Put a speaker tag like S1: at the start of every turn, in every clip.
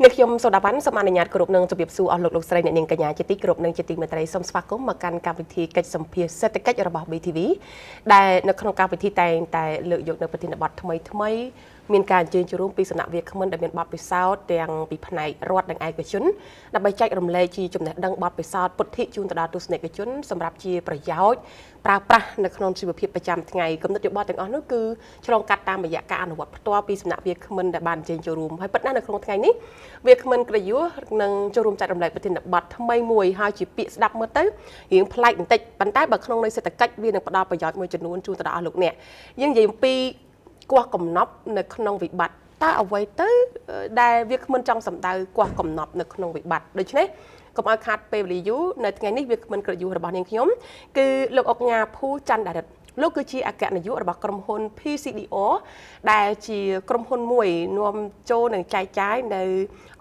S1: អ្នកខ្ញុំសូដាវ៉ាន់សូមអនុញ្ញាតគោរពនឹងជម្រាបសួរអស់លោកលោកស្រីអ្នកនាងកញ្ញាជាទីគោរពនឹងជាទីមេត្រីសូមស្វាគមន៍មកកាន់កម្មវិធីកិច្ចសម្ភារសេដ្ឋកិច្ចរបស់ BTV ដែលនៅក្នុងកម្មវិធីតែងតែលើកយកនៅប្រធានបទថ្មីថ្មីមានការអញ្ជើញចូលរួមពីសំណាក់វាគ្មិនដែលមានបទពិសោធន៍ទាំងពីផ្នែករដ្ឋនិងឯកជនដើម្បីចែករំលែកជាចំណេះដឹងបទពិសោធន៍ពុទ្ធិជូនទៅដល់ទស្សនិកជនសម្រាប់ជាប្រយោជន៍ប្រើប្រាស់នៅក្នុងជីវភាពប្រចាំថ្ងៃគំនិតយោបល់ទាំងអស់នោះគឺឆ្លងកាត់តាមរយៈការអនុវត្តផ្ទាល់ពីសំណាក់វាគ្មិនដែលបានអញ្ជើញចូលរួមហើយពិតណាស់នៅក្នុងថ្ងៃនេះវាគ្មិនក្រយុះនឹងចូលរួមចែករំលែកប្រធានបទថ្មីមួយហើយជាពាក្យស្ដាប់មើលទៅរៀងប្លែកបន្តិចប៉ុន្តែបើក្នុងន័យសេដ្ឋកិច្ចវានឹងផ្ដល់ប្រយោជន៍មួយចំនួនជូនទៅដល់អស់លោកអ្នកយើងនិយាយអំពីគោះកំណប់នៅ ក្នុងវិបត្តិតើអ្វីទៅ ដែលវាគ្មិនចង់សម្ដៅគោះកំណប់នៅក្នុងវិបត្តិដូច្នេះកុំឲ្យខាត់ពេលវេលាយូរនៅថ្ងៃនេះវាគ្មិនក្រយូររបស់នាងខ្ញុំគឺលោកអុកញ៉ាភូច័ន្ទដារិទ្ធលោកគឺជាអគ្គនាយករបស់ក្រុមហ៊ុន PCDO ដែលជា ក្រុមហ៊ុនមួយនាំចូលនិងចែកចាយនៅ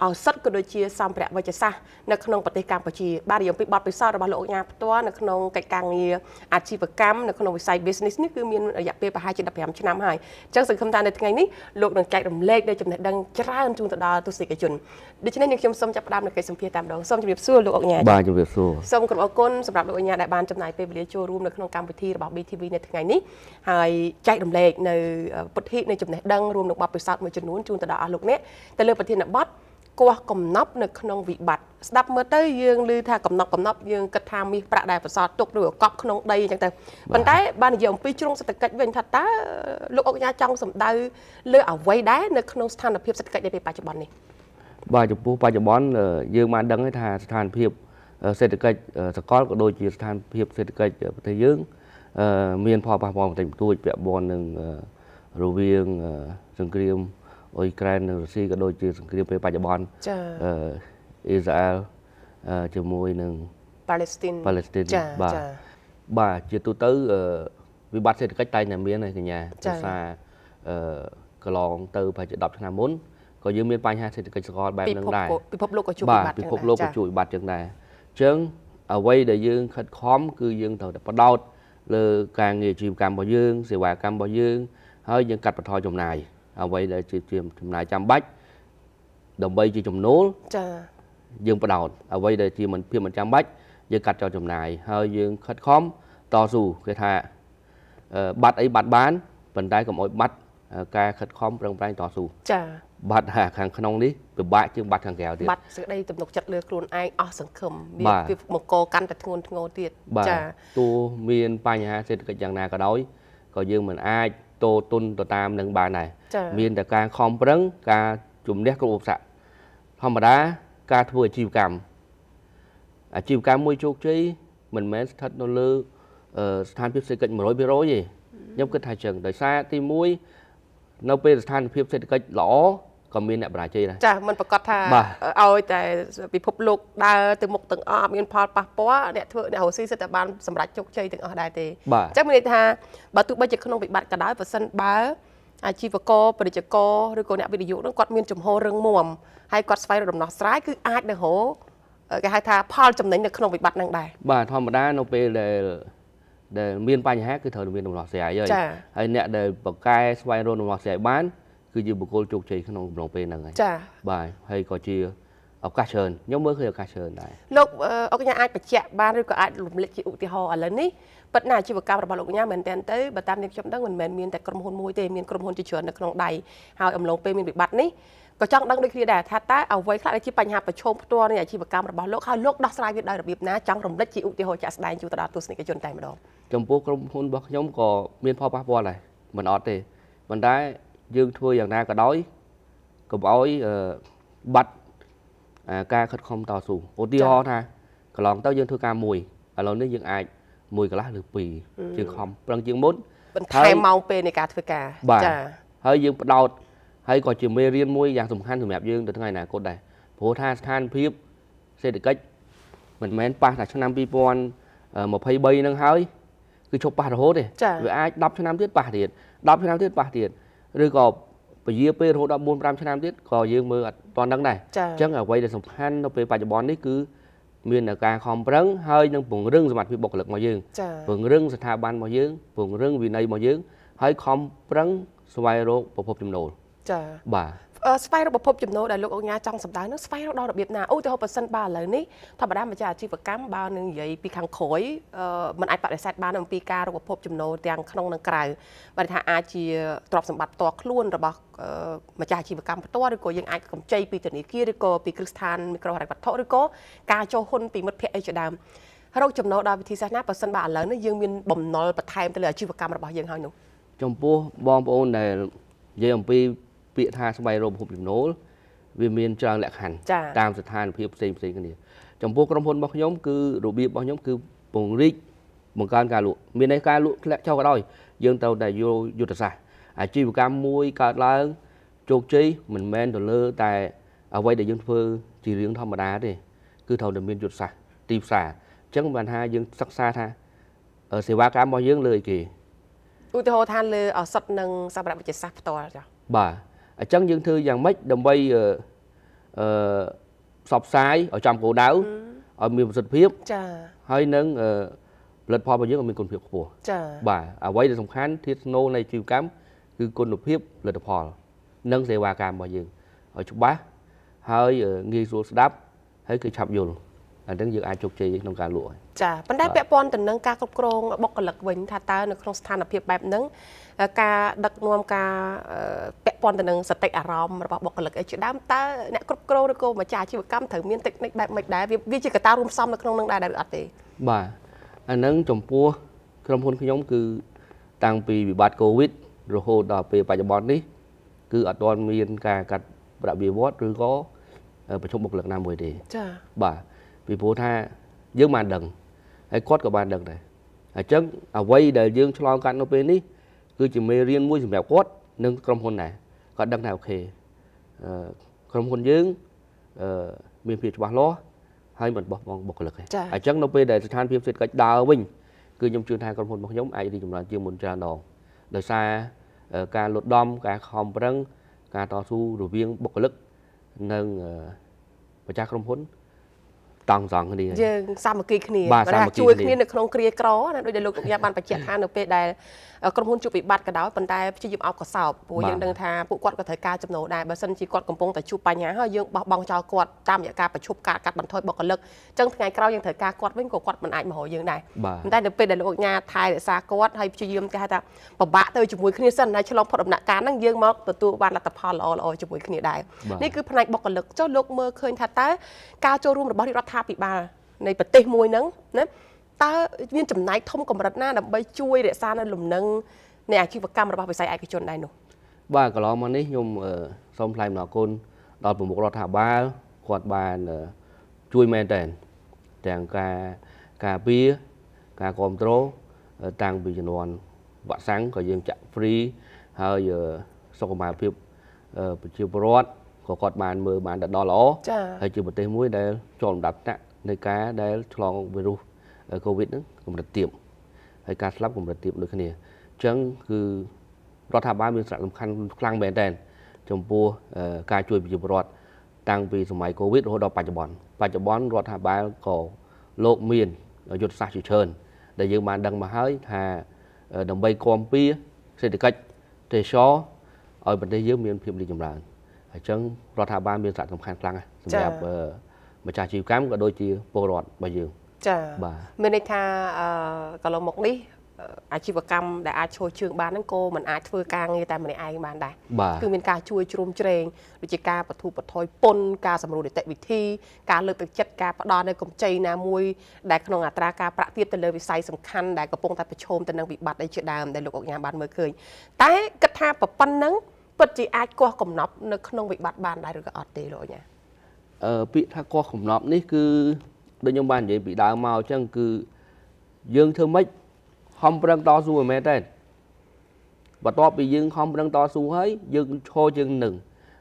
S1: ឱសថក៏ដូចជាសម្ភារៈវេជ្ជសាស្ត្រនៅក្នុងប្រទេសកម្ពុជាបាទនិយមពីបទពិសោធន៍របស់លោកអញ្ញាផ្ទាល់នៅក្នុងកិច្ចការងារអាជីវកម្មនៅក្នុងវិស័យ business នេះគឺមានរយៈពេលប្រហែលជា15ឆ្នាំហើយអញ្ចឹងសង្ឃឹមថានៅថ្ងៃនេះលោកនឹងចែករំលែកនូវចំណេះដឹងច្រើនជូនទៅដល់ទស្សនិកជនដូច្នេះនាងខ្ញុំសូមចាប់ផ្ដើមនៅកិច្ចសម្ភារតាមដងសូមជម្រាបសួរលោកអញ្ញាបាទជម
S2: ្រាបសួរសូម
S1: ក្រុមអរគុណសម្រាប់លោកអញ្ញាដែលបានចំណាយពេលវេលាចូលរួមនៅក្នុងកម្មវិធីរបស់ BTV នៅថ្ងៃនេះហើយចែករំលែកនៅពុទ្ធិនៃចំណេះដឹងរួមនឹងបទពិសោធន៍មួយចំនួនជូនទៅដល់អស់លោកអ្នកទៅលើប្រធានបទគាស់កំណប់នៅក្នុងវិបត្តិស្ដាប់មើលទៅយើងឮថាកំណប់កំណប់យើងគិតថាមាសប្រាក់ដែលប្រសល់ទុកឬកប់ក្នុងដីអញ្ចឹងទៅប៉ុន្តែបាននិយាយអំពីជ្រុងសេដ្ឋកិច្ចវិញថាតើលោកអុកញ៉ាចង់សម្ដៅលើអ្វីដែរនៅក្នុងស្ថានភាពសេដ្ឋកិច្ចនាពេលបច្ចុប្បន្ននេះ
S2: បាទចំពោះបច្ចុប្បន្នយើងបានដឹងថាស្ថានភាពសេដ្ឋកិច្ចសកលក៏ដូចជា ស្ថានភាពសេដ្ឋកិច្ចប្រទេសយើងមានផលប៉ះពាល់បន្តិចបន្តួចពាក់ព័ន្ធនឹងរវាងសង្គ្រាមអ៊ុយក្រែននិងរុស្ស៊ីក៏ដូចជាសង្គ្រាមពេលបច្ចុប្បន្នអ៊ីស្រាអែលជាមួយនឹង
S1: ប៉ាឡេស្ទីនប៉ាឡេស្ទីនបាទ
S2: បាទជាទូទៅវិបត្តិសេដ្ឋកិច្ចតែងតែមានហើយកញ្ញាភាសាកន្លង ទៅប្រហែលជា10ឆ្នាំមុនក៏យើងមានបញ្ហាសេដ្ឋកិច្ចសកលបែបហ្នឹងដែរ
S1: ពិភពលោកក៏ជួបវិបត្តិពិភពលោកក៏ជួបវិ
S2: បត្តិចឹងដែរអញ្ចឹងអ្វីដែលយើង ខិតខំគឺយើងត្រូវតែបដោតលើការងារជីវកម្មរបស់យើងសេវាកម្មរបស់យើង ហើយយើងកាត់បន្ថយចំណាយអ្វីដែលជាចំណាយចាំបាច់ដើម្បីជាចំណូលចា៎យើងបដោតអ្វីដែលជាមិនភាពមិនចាំបាច់យើងកាត់ចោលចំណាយហើយយើងខិតខំតស៊ូគេថា បាត់អីបាត់បានប៉ុន្តែកុំអោយបាត់ការខិតខំប្រឹងប្រែងតស៊ូចា បាត់ខាងក្នុងនេះពិបាកជាងបាត់ខាងក្រៅទៀតបាត់
S1: សេចក្តីទំនុកចិត្តលើខ្លួនឯងអស់សង្ឃឹមមានវាមកកកាន់តែធ្ងន់ធ្ងរទៀតចា
S2: ទោះមានបញ្ហាសេដ្ឋកិច្ចយ៉ាងណាក៏ដោយក៏យើងមិនអាចតទុនទៅតាមនឹងបានដែរមានតែការខំប្រឹង ការជំនះគ្រប់ឧបសគ្គធម្មតាការធ្វើអាជីវកម្មអាជីវកម្មមួយជោគជ័យមិនមែនស្ថិតនៅលើស្ថានភាពសេដ្ឋកិច្ច100%ទេខ្ញុំគិតថាចឹងដោយសារទី1នៅពេលស្ថានភាពសេដ្ឋកិច្ចល្អក៏មានអ្នកបរាជ័យដែរ
S1: ចាมันប្រកាសថាឲ្យតែពិភពលោកដើរទៅមុខទាំងអស់អត់មានផលប៉ះពាល់អ្នកធ្វើអ្នករស់ស៊ីសិតតែបានសម្រេចជោគជ័យទាំងអស់ដែរទេអញ្ចឹងមានន័យថាបើទោះបីជាក្នុងវិបត្តិក៏ដោយប៉ះសិនបើអាជីវករពាណិជ្ជករឬក៏អ្នកវិនិយោគនឹងគាត់មានចំហរឹងមាំហើយគាត់ស្វែងរកដំណោះស្រាយគឺអាចនឹងរកគេហៅថាផល ចំណេញនៅក្នុងវិបត្តិនឹងដែរ
S2: បាទធម្មតានៅពេលដែលដែលមានបញ្ហាគឺត្រូវមានដំណោះស្រាយហើយហើយអ្នកដែលបកកែស្វែងរកដំណោះស្រាយបាន គឺជាបុគ្គលជោគជ័យក្នុងកំឡុងពេលហ្នឹងហើយចា៎បាទហើយក៏ជាឱកាសច្រើនខ្ញុំមើលឃើញឱកាសច្រើនដែរ
S1: លោកអកញ្ញាអាចបញ្ជាក់បានឬក៏អាចរំលឹកជាឧទាហរណ៍ឥឡូវនេះប៉ុន្តែអាជីវកម្មរបស់លោកអញ្ញាមែនតើទៅបើតាមនេះខ្ញុំដឹងមិនមែនមានតែក្រុមហ៊ុនមួយទេមានក្រុមហ៊ុនជាច្រើននៅក្នុងដៃហើយអំឡុងពេលមានវិបត្តិនេះក៏ចង់ដឹងដូចគ្នាដែរថាតើអ្វីខ្លះដែលជាបញ្ហាប្រឈមផ្ទាល់នៃអាជីវកម្មរបស់លោកហើយលោកដោះស្រាយវាដោយរបៀបណាចង់រំលឹកជាឧទាហរណ៍ជាក់ស្ដែងជូនទៅដល់ទស្សនិកជនតែម្ដង
S2: ចំពោះក្រុមហ៊ុនរបស់ខ្ញុំក៏មានផលប៉ះពាល់ដែរមិនអត់ទេប៉ុន្តែយើងធ្វើយ៉ាងណាក៏ដោយកុំឲ្យបាត់ការខិតខំតស៊ូឧទាហរណ៍ថាកន្លងទៅយើងធ្វើការមួយឥឡូវនេះយើងអាចមួយកន្លះឬពីរជាងខំប្រឹងជាងមុន
S1: បន្ថែមម៉ោងពេលនៃការធ្វើការចា
S2: ហើយយើងបដោតហើយក៏ជាមេរៀនមួយយ៉ាងសំខាន់សម្រាប់យើងទៅថ្ងៃអនាគតដែរព្រោះថាស្ថានភាពសេដ្ឋកិច្ចមិនមែនប៉ះតែឆ្នាំ2023នឹងហើយគឺឈប់ប៉ះរហូតទេវាអាច10ឆ្នាំទៀតប៉ះទៀត10ឆ្នាំទៀតប៉ះទៀតឬក៏ពជាពេលរហូតដល់4 5ឆ្នាំទៀតក៏យើងមើលអត់ទាន់ដឹងដែរអញ្ចឹងអ្វីដែលសំខាន់នៅពេលបច្ចុប្បន្ននេះគឺមានការខំប្រឹងហើយនឹងពង្រឹងសមត្ថភាពបុគ្គលិករបស់យើងពង្រឹងស្ថាប័នរបស់យើងពង្រឹងវិន័យរបស់យើង ហើយខំប្រឹងស្វែងរកប្រភពចំណូលចា៎បា
S1: ទស្វែងរកប្រភពចំណូលដែលលោកអង្គាចង់សម្ដៅនឹងស្វែងរកដល់របៀបណាឧទាហរណ៍ប៉ះសិនបើឥឡូវនេះធម្មតាម្ចាស់អាជីវកម្មបើនឹងនិយាយពីខាងក្រោយมันអាចបដិសេធបានអំពីការរកប្រភពចំណូលទាំងក្នុងនិងក្រៅបើថាអាចជាទ្រព្យសម្បត្តិផ្ទាល់ខ្លួន របស់ ម្ចាស់អាជីវកម្មផ្ទាល់ឬក៏យើងអាចកម្ចីពីធនាគារឬក៏ពីគ្រឹះស្ថានមីក្រូហិរញ្ញវត្ថុឬក៏ការចូលហ៊ុនពីមិត្តភ័ក្តិអីជាដើមរកចំណូលដោយវិធីសាស្ត្រណាបើសិនបើឥឡូវនេះយើងមានបំណុលបន្ថែមទៅលើអាជីវកម្មរបស់យើងហើយនោះ
S2: ចំពោះបងប្អូនដែលនិយាយអំពីពាក្យថាស្វែងរកប្រភពចំណូលវាមានច្រើនលក្ខខណ្ឌតាមស្ថានភាពផ្សេងផ្សេងគ្នា ចំពោះក្រុមហ៊ុនរបស់ខ្ញុំគឺរបៀបរបស់ខ្ញុំគឺពង្រីកបង្កើនការលក់មានន័យការលក់ធ្លាក់ចុះក៏ដោយ យើងត្រូវតែយល់យុទ្ធសាស្ត្រអាជីវកម្មមួយកើតឡើងជោគជ័យមិនមែនទៅលើតែអ្វីដែលយើងធ្វើជារឿងធម្មតាទេគឺត្រូវតែមានយុទ្ធសាស្ត្រទីផ្សារអញ្ចឹងបានថាយើងសិក្សាថាសេវាកម្មរបស់យើងលើអីគេ
S1: ឧទាហរណ៍ថាលើឱសថនិងសម្រាប់វិទ្យាសាស្ត្រផ្ទាល់ចា៎
S2: បាទអញ្ចឹងយើងធ្វើយ៉ាងម៉េចដើម្បីអឺផ្សព្វផ្សាយឲ្យចំគោលដៅឲ្យមានប្រសិទ្ធភាពចាហើយនឹងផលិតផលរបស់យើងឲ្យមានគុណភាពខ្ពស់ចាបាទអ្វីដែលសំខាន់ធាតស្នូលនៃជីវកម្មគឺគុណភាពផលិតផលនិងសេវាកម្មរបស់យើងឲ្យច្បាស់ហើយងាយស្រួលស្ដាប់ហើយគឺឆាប់យល់អញ្ចឹងយើងអាចជោគជ័យក្នុងការលក់
S1: ចាប៉ុន្តែពាក់ព័ន្ធទៅនឹងការគ្រប់គ្រងបុគ្គលិកវិញថាតើនៅក្នុងស្ថានភាពបែបហ្នឹងការដឹកនាំការព័ន្ធទៅនឹងសតិអារម្មណ៍របស់បុគ្គលិកជាដើមតើអ្នកគ្រប់គ្រងឬក៏ម្ចាស់អាជីវកម្មត្រូវមានតិចនិចបែបម៉េចដែរវាជាកត្តារួមផ្សំនៅក្នុងនឹងដែរឬអត់ទេ
S2: បាទអានឹងចំពោះក្រុមហ៊ុនខ្ញុំគឺតាំងពីវិបត្តិ Covid រហូតដល់ពេលបច្ចុប្បន្ននេះ គឺអត់ទាន់មានការកាត់ប្រាក់បៀវត្សឬក៏ប្រជុំបុគ្គលិកណាមួយទេចា៎បាទពីព្រោះថាយើងបានដឹងហើយគាត់ក៏បានដឹងដែរអញ្ចឹង អ្វីដែលយើងឆ្លងកាត់នៅពេលនេះគឺជាមេរៀនមួយសម្រាប់គាត់និងក្រុមហ៊ុនដែរគាត់ដឹងថាអូខេក្រុមហ៊ុនយើងមានភាពច្បាស់លាស់ហើយមិនបោះបង់បុគ្គលិកទេអញ្ចឹងនៅពេលដែលស្ថានភាពសេដ្ឋកិច្ចដើរវិញគឺខ្ញុំជឿថាក្រុមហ៊ុនរបស់ខ្ញុំអាចរីកចម្រើនជាងមុនច្រើនដងដោយសារការលូតដំ ការខំប្រឹងការតស៊ូរវាងបុគ្គលិកនិងម្ចាស់ក្រុមហ៊ុនតង់ត្រង់គ្នាយើ
S1: ងសាមគ្គីគ្នាបាទជួយគ្នានៅក្នុងគ្រាក្រណាដោយដែលលោកកញ្ញាបានបញ្ជាក់ថានៅពេលដែលក្រុមហ៊ុនជួបវិបត្តិក៏ដោយប៉ុន្តែព្យាយាមអោបកសោបព្រោះយើងដឹងថាពួកគាត់ក៏ត្រូវការចំណូលដែរបើមិនជាគាត់កំពុងតែជួបបញ្ហាហើយយើងបោះបង់ចោលគាត់តាមរយៈការប្រឈប់ការកាត់បន្ថយបុគ្គលិកអញ្ចឹងថ្ងៃក្រោយយើងត្រូវការគាត់វិញក៏គាត់មិនអាចមករកយើងដែរប៉ុន្តែនៅពេលដែលលោកកញ្ញាថែរក្សាគាត់ហើយព្យាយាមគេហៅថាពិបាកទៅជាមួយគ្នាសិនណាឆ្លងផុតដំណាក់កាលហ្នឹងយើងមកទទួលបានលទ្ធផលល្អល្អជាមួយគ្នាដែរនេះគឺផ្នែកបុគ្គលិកចុះលោកមើលឃើញថាតើការចូលរួមរបស់រដ្ឋាភិបាលនៃប្រទេសមួយហ្នឹងណាតើមាន ចំណែកធំកម្រិតណាដើម្បីជួយរក្សានៅលំនឹងនៃអាជីវកម្មរបស់វិស័យឯកជនដែរនោះ
S2: បាទកន្លងមកនេះខ្ញុំសូមថ្លែងអំណរគុណដល់ប្រមុខរដ្ឋាភិបាលគាត់បានជួយមែនតែនទាំងការការពារការគ្រប់គ្រងតាំងពីជំនាន់វ៉ាក់សាំងក៏យើងចាក់ហ្វ្រីហើយសុខភាពភាពប្រជាពលរដ្ឋក៏គាត់បានមើលបានដល់ល្អហើយជាប្រទេសមួយដែលជាប់លំដាប់ថ្នាក់នៃការដែលឆ្លងវីរុស COVID ហ្នឹងកម្រិតទាបហើយការស្លាប់កម្រិតទាបដូចគ្នាអញ្ចឹងគឺរដ្ឋាភិបាលមានសារៈសំខាន់ខ្លាំងមែនតើចំពោះការជួយ ប្រជាពលរដ្ឋតាំងពីសម័យ COVID រហូតដល់បច្ចុប្បន្នបច្ចុប្បន្នរដ្ឋាភិបាលក៏លោកមានយុទ្ធសាស្ត្រជាច្រើនដែលយើងបានដឹងមកហើយថាដើម្បីគាំពៀសេដ្ឋកិច្ចទេសចរឲ្យប្រទេសយើងមានភាពរីកចម្រើនអញ្ចឹងរដ្ឋាភិបាលមានសារៈសំខាន់ខ្លាំងណាស់សម្រាប់ម្ចាស់ជីវកម្មក៏ដូចជាពលរដ្ឋរបស់យើងចា៎បាទ
S1: មានន័យថាកន្លងមកនេះអាជីវកម្មដែលអាចឈរជើងបានហ្នឹងក៏មិនអាចធ្វើការងារតែម្នាក់ឯងបានដែរគឺមានការជួយជ្រោមជ្រែងដូចជាការបន្ធូរបន្ថយពន្ធការសម្រួលនីតិវិធីការលើកទឹកចិត្តការផ្ដល់នៅកម្ចីណាមួយដែលក្នុងអត្រាការប្រាក់ទាបទៅលើវិស័យសំខាន់ដែលកំពុងតែប្រឈមទៅនឹងវិបត្តិអីជាដើមដែលលោកអុកញ៉ាបានមើលឃើញតែគិតថាប្រប៉ុណ្ណឹងពិតជាអាចគាស់កំណប់នៅក្នុងវិបត្តិបានដែរឬក៏អត់ទេលោកអញ្ញា
S2: អឺពាក្យថាគាស់កំណប់នេះគឺដូចខ្ញុំបាននិយាយពីដើមមកអញ្ចឹងគឺយើងធ្វើម៉េចហំប្រឹងតស៊ូមែនទេបន្ទាប់ពីយើងខំប្រឹងតស៊ូហើយយើងឈរជើងនឹង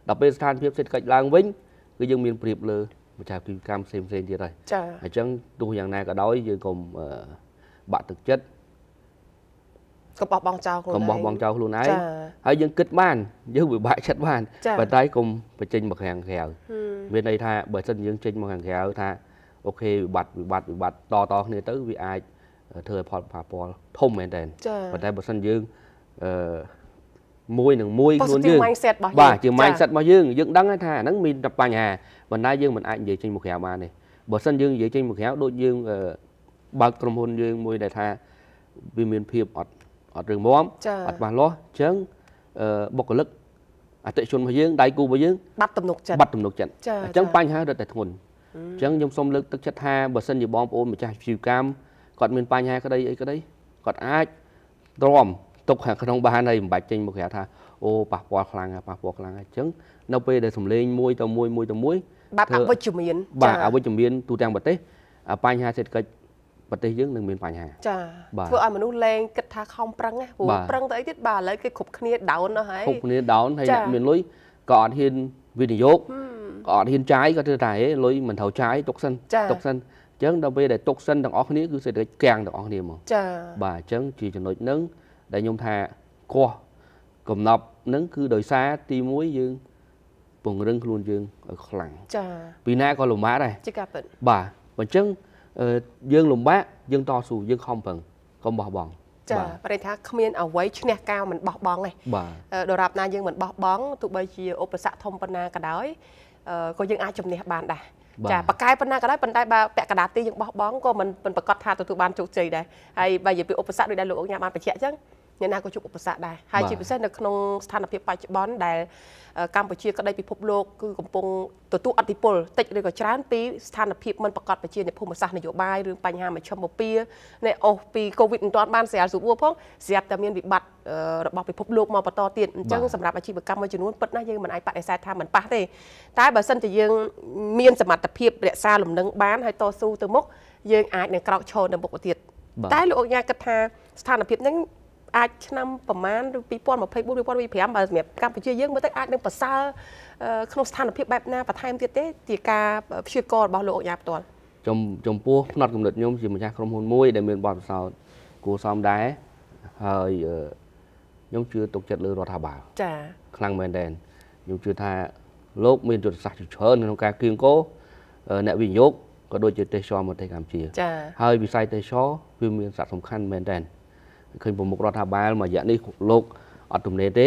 S2: ដល់ពេលស្ថានភាពសេដ្ឋកិច្ចឡើងវិញគឺយើងមានប្រៀបលើម្ចាស់កម្មកម្មផ្សេងផ្សេងទៀតហើយចាអញ្ចឹងទោះយ៉ាងណាក៏ដោយយើងកុំបាក់ទឹកចិត្ត
S1: កុំបោះបង់ចោលខ្លួនឯងកុំបោះបង់ច
S2: ោលខ្លួនឯងហើយយើងគិតបានយើងវិបាកចិត្តបានប៉ុន្តែកុំបញ្ចេញមកខាងក្រៅមានន័យថាបើសិនយើងចេញមកខាងក្រៅថាអូខេវិបត្តិវិបត្តិវិបត្តិតតគ្នាទៅវាអាចធ្វើឲ្យផលប៉ះពាល់ធំមែនតើប៉ុន្តែបើសិនយើងអឺមួយនឹងមួយខ្លួនយើងបាទជា mindset របស់យើងយើងដឹងថាហ្នឹងមានបញ្ហាបណ្ដាយើងមិនអាចនិយាយចេញមកក្រៅបានទេបើសិនយើងនិយាយចេញមកក្រៅដូចយើងបើកក្រុមហ៊ុនយើងមួយដែលថាវាមានភាពអត់អត់រឿងមមអត់ច្បាស់លាស់អញ្ចឹងបុគ្គលិកអតិជនរបស់យើងដៃគូរបស់យើងបាត់ទំនុកចិត្តបាត់ទំនុកចិត្តអញ្ចឹងបញ្ហារត់តែធ្ងន់អញ្ចឹងខ្ញុំសូមលើកទឹកចិត្តថាបើសិនជាបងប្អូនម្ចាស់អាជីវកម្មគាត់មានបញ្ហាក្តីអីក្តីគាត់អាចទ្រាំទុកខាងក្នុងបានហើយមិនបាច់ចេញមកក្រៅថាអូប៉ះពាល់ខ្លាំងហើយប៉ះពាល់ខ្លាំងហើយអញ្ចឹងនៅពេលដែលសំលេងមួយទៅមួយមួយទៅមួយបាត់អវិជ្ជមានចាអវិជ្ជមានទូទាំងប្រទេសបញ្ហាសេដ្ឋកិច្ចប្រទេសយើងនឹងមានបញ្ហា
S1: ចាធ្វើឲ្យមនុស្សលែងគិតថាខំប្រឹងណាព្រោះប្រឹងទៅអីទៀតបាទឥឡូវគេគ្រប់គ្នា down ទៅហើយគ្រប់គ្ន
S2: ា down ហើយអ្នកមានលុយក៏អត់ហ៊ានវិនិយោគក៏អត់ហ៊ានចាយក៏ធ្វើតែលុយមិនត្រូវចាយទុកសិនទុកសិនអញ្ចឹងដល់ពេលដែលទុកសិនទាំងអស់គ្នាគឺសេដ្ឋកិច្ចកាំងទាំងអស់គ្នាមកចាបាទអញ្ចឹងជាចំណុចហ្នឹងដែលខ្ញុំថាកោះកំណប់ហ្នឹងគឺដោយសារទី1យើង ពង្រឹងខ្លួនយើងឲ្យខ្លាំងចាពីណាក៏លំបាកដែរ
S1: ចាពិតប
S2: ាទអញ្ចឹងយើងលំបាកយើងតស៊ូយើងខំប្រឹងកុំបោះបង់
S1: ចាប្រហែលថាគ្មានអ្វីឈ្នះការមិនបោះបង់ទេបាទដរាបណាយើងមិនបោះបង់ទោះបីជាឧបសគ្គធំប៉ុណ្ណាក៏ដោយក៏យើងអាចជំនះបានដែរចាប៉ាកែប៉ុណ្ណាក៏ដោយប៉ុន្តែបើពាក់កដាទីយើងបោះបង់ក៏មិនប្រកាសថាទទួលបានជោគជ័យដែរហើយបើនិយាយពីឧបសគ្គដោយដែលលោកអង្គញាបានបញ្ជាក់អញ្ចឹងអ្នកណាក៏ជួបឧបសគ្គដែរហើយជាពិសេសនៅក្នុងស្ថានភាពបច្ចុប្បន្នដែលកម្ពុជាក្តីពិភពលោកគឺកំពុងទទួលអតិពលតិចឬក៏ច្រើនពីស្ថានភាពមិនប្រកបប្រជានៃភូមិសាស្ត្រនយោបាយរឿងបញ្ហាមជ្ឈមបពានៃអូសពី Covid មិនទាន់បានស្រាលស្រួលផងស្រាប់តែមានវិបត្តិរបស់ពិភពលោកមកបន្តទៀតអញ្ចឹងសម្រាប់អាជីវកម្មមួយចំនួនពិតណាស់យើងមិនអាចបដិសេធថាមិនប៉ះទេតែបើសិនជាយើងមានសមត្ថភាពរក្សាលំនឹង បានហើយតស៊ូទៅមុខយើងអាចនឹងក្រោកឈរនៅមុខទៅទៀតតែលោកអញ្ញាគិតថាស្ថានភាពហ្នឹងអាចឆ្នាំប្រមាណឬ2024 2025បើសម្រាប់កម្ពុជាយើងមើលទៅអាចនឹងប្រសើរក្នុងស្ថានភាពបែបណាបន្ថែមទៀតទេជាការព្យាកររបស់លោកអញ្ញាផ្ទាល់
S2: ចំចំពោះផ្នត់កំណត់ខ្ញុំជាម្ចាស់ក្រុមហ៊ុនមួយដែលមានបទពិសោធន៍គួរសមដែរហើយខ្ញុំជឿទុកចិត្តលើរដ្ឋាភិបាលចាខ្លាំងមែនតើខ្ញុំជឿថាលោកមានយុទ្ធសាស្ត្រច្រើនក្នុងការគៀងគោអ្នកវិនិយោគក៏ដូចជាទេសចរមកប្រទេសកម្ពុជាចាហើយវិស័យទេសចរវាមានសារៈសំខាន់មែនតើឃើញប្រមុខរដ្ឋាភិបាលមួយរយៈនេះលោកអត់ទំនេរទេ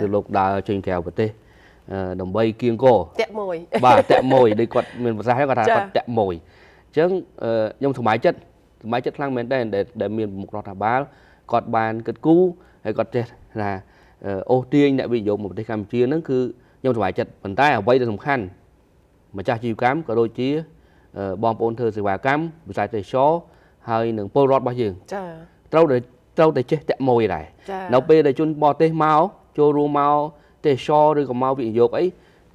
S2: គឺលោកដើរចេញក្រៅប្រទេសដើម្បីគៀងក
S1: តាក់មួយបាទតាក់មួយ
S2: ដូចគាត់មានប្រសាសន៍គាត់ថាគាត់តាក់មួយអញ្ចឹងខ្ញុំថ្មៃចិត្តថ្មៃចិត្តខ្លាំងមែនដែរដែលមានប្រមុខរដ្ឋាភិបាលគាត់បានគិតគូរហើយគាត់ចេះថាអូសទាញអ្នកវិនិយោគមកប្រទេសកម្ពុជាហ្នឹងគឺខ្ញុំថ្មៃចិត្តប៉ុន្តែអ្វីដែលសំខាន់ម្ចាស់ជីវកម្មក៏ដូចជាបងប្អូនធ្វើសេវាកម្មវិស័យទេសចរហើយនឹងពលរដ្ឋរបស់យើងចា៎ត្រូវតែត្រូវតែចេះតាក់មួយដែរនៅពេលដែលជនបរទេសមកចូលរួមមកទេសចរឬក៏មកវិនិយោគអី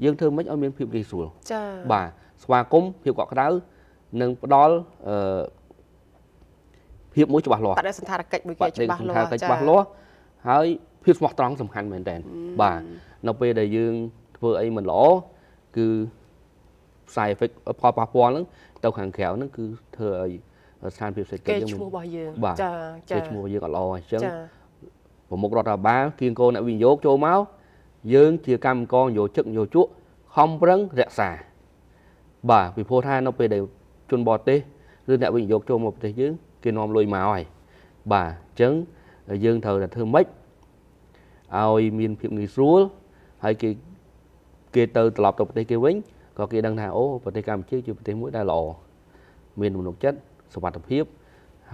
S2: យើងធ្វើមិនឲ្យមានភាពរីស្រួលចា៎បាទស្វាគមន៍ភាពកក់ក្ដៅនិងផ្ដល់អឺភាពមួយច្បាស់លាស់បដិ
S1: សន្ធារកិច្ចមួយគេច្បាស់លាស់ចា៎ច្បាស់លាស់
S2: ហើយភាពស្មោះត្រង់សំខាន់មែនតើបាទនៅពេលដែលយើងធ្វើអីមិនល្អគឺ side effect ផលប៉ះពាល់ហ្នឹង ទៅខាងក្រៅហ្នឹងគឺធ្វើឲ្យស្ថានភាពសេដ្ឋកិច្ចយើងឈ្មោះរប
S1: ស់យើងចាចាឈ្មោះរបស់
S2: យើងក៏ល្អអញ្ចឹងប្រមុខរដ្ឋាភិបាលគៀងកូនអ្នកវិនិយោគចូលមកយើងជាកម្មករយោជិកយោជក់ខំប្រឹងរក្សាបាទពីព្រោះថានៅពេលដែលជនបរទេសឬអ្នកវិនិយោគចូលមកប្រទេសយើងគេនាំលុយមកឲ្យបាទអញ្ចឹងយើងត្រូវតែធ្វើម៉េចឲ្យមានភាពងាយស្រួលហើយគេគេទៅត្រឡប់ទៅប្រទេសគេវិញក៏គេដឹងថាអូប្រទេសកម្ពុជាជាប្រទេសមួយដែលល្អមានទំនុកចិត្តសុវត្ថិភាព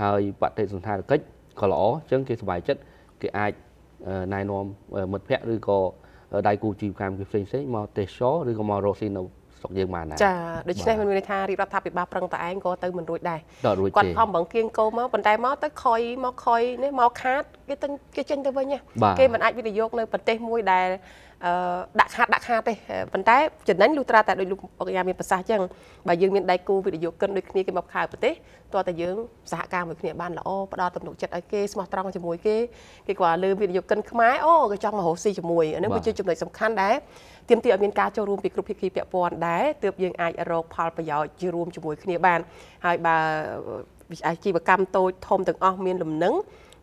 S2: ហើយបតិសន្តានកិច្ចក៏ល្អអញ្ចឹងគេសប្បាយចិត្តគេអាចណែនាំមិត្តភ័ក្តិឬក៏ដៃគូជីវកម្មគេផ្សេងផ្សេងមកទេសចរឬក៏មករកស៊ីនៅស្រុកយើងបានណាចាដូច្នេះមិន
S1: មានថារៀបរដ្ឋាភិបាលប្រឹងតែឯងក៏ទៅមិនរួចដែរគាត់ខំបង្រៀងគោមកប៉ុន្តែមកទៅខ້ອຍមកខ້ອຍនេះមកខាតគេទៅគេចេញទៅវិញគេមិនអាចវិនិយោគនៅប្រទេសមួយដែលដាក់ខាត់ដាក់ខាត់ទេប៉ុន្តែចំណេញលុះត្រាតែដោយលោកអង្គការមានប្រសាសន៍អញ្ចឹងបើយើងមានដៃគូវិទ្យុកិនដូចគ្នាគេមកខៅប្រទេសតើតើយើងសហការមួយគ្នាបានល្អផ្ដល់ទំនុកចិត្តឲ្យគេស្មោះត្រង់ជាមួយគេគេគាត់លើវិទ្យុកិនខ្មែរអូគេចង់មករស់ស៊ីជាមួយអានេះវាជាចំណុចសំខាន់ដែរទាមទារឲ្យមានការចូលរួមពីគ្រប់ភាគីពាក់ព័ន្ធដែរទើបយើងអាចរកផលប្រយោជន៍រួមជាមួយគ្នាបាន ហើយបើអាជីវកម្មតូចធំទាំងអស់មានលំនឹង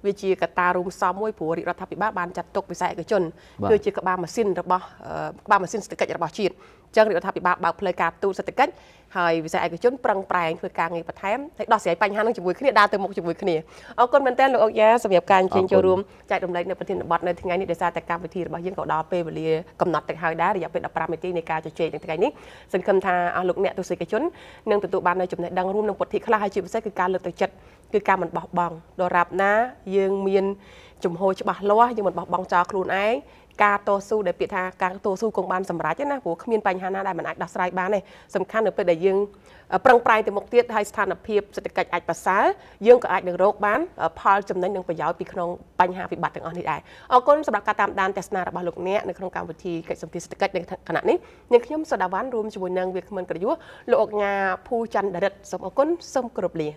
S1: វាជាកត្តារួមផ្សំមួយព្រោះរាជរដ្ឋាភិបាលបានចាត់ទុកវិស័យឯកជនគឺជាក្បាលម៉ាស៊ីនរបស់ក្បាលម៉ាស៊ីនសេដ្ឋកិច្ចរបស់ជាតិអញ្ចឹងរាជរដ្ឋាភិបាលបើកផ្លូវការទូតសេដ្ឋកិច្ចហើយវិស័យឯកជនប្រឹងប្រែងធ្វើការងារបន្ថែមហើយដោះស្រាយបញ្ហានឹងជាមួយគ្នាដើរទៅមុខជាមួយគ្នាអរគុណមែនទែនលោកអុកយ៉ាសម្រាប់ការអញ្ជើញចូលរួមចែករំលែកនៅប្រធានបទនៅថ្ងៃនេះដោយសារតែកម្មវិធីរបស់យើងក៏ដល់ពេលវេលាកំណត់ទៅហើយដែររយៈពេល15នាទីនៃការជជែកនៅថ្ងៃនេះសង្ឃឹមថាអស់លោកអ្នកទស្សនិកជននឹងទទួលបាននូវចំណេះដឹងរួមនឹងពុទ្ធិខ្លះហើយជាពិសេសគឺការលើកទឹកចិត្តគឺការមិនបោះបង់ដរាបណាយើងមានជំហរច្បាស់លាស់យើងមិនបោះបង់ចោលខ្លួនឯងការតស៊ូដែលពាក្យថាការតស៊ូគង់បានសម្រេចណាព្រោះគ្មានបញ្ហាណាដែលមិនអាចដោះស្រាយបានទេសំខាន់នៅពេលដែលយើងប្រឹងប្រែងទៅមុខទៀតហើយស្ថានភាពសេដ្ឋកិច្ចអាចប្រសើរយើងក៏អាចនឹងរកបានផលចំណេញនិងប្រយោជន៍ពីក្នុងបញ្ហាវិបត្តិទាំងអស់នេះដែរអរគុណសម្រាប់ការតាមដានទស្សនារបស់លោកអ្នកនៅក្នុងកម្មវិធីកិច្ចសន្តិសេដ្ឋកិច្ចនៅខណៈនេះនាងខ្ញុំសូដាវ៉ាន់រួមជាមួយនឹងវាគ្មិនក្រយុះលោកអង្ញាភូច័ន្ទរិទ្ធសូមអរគុណសូមគោរពលា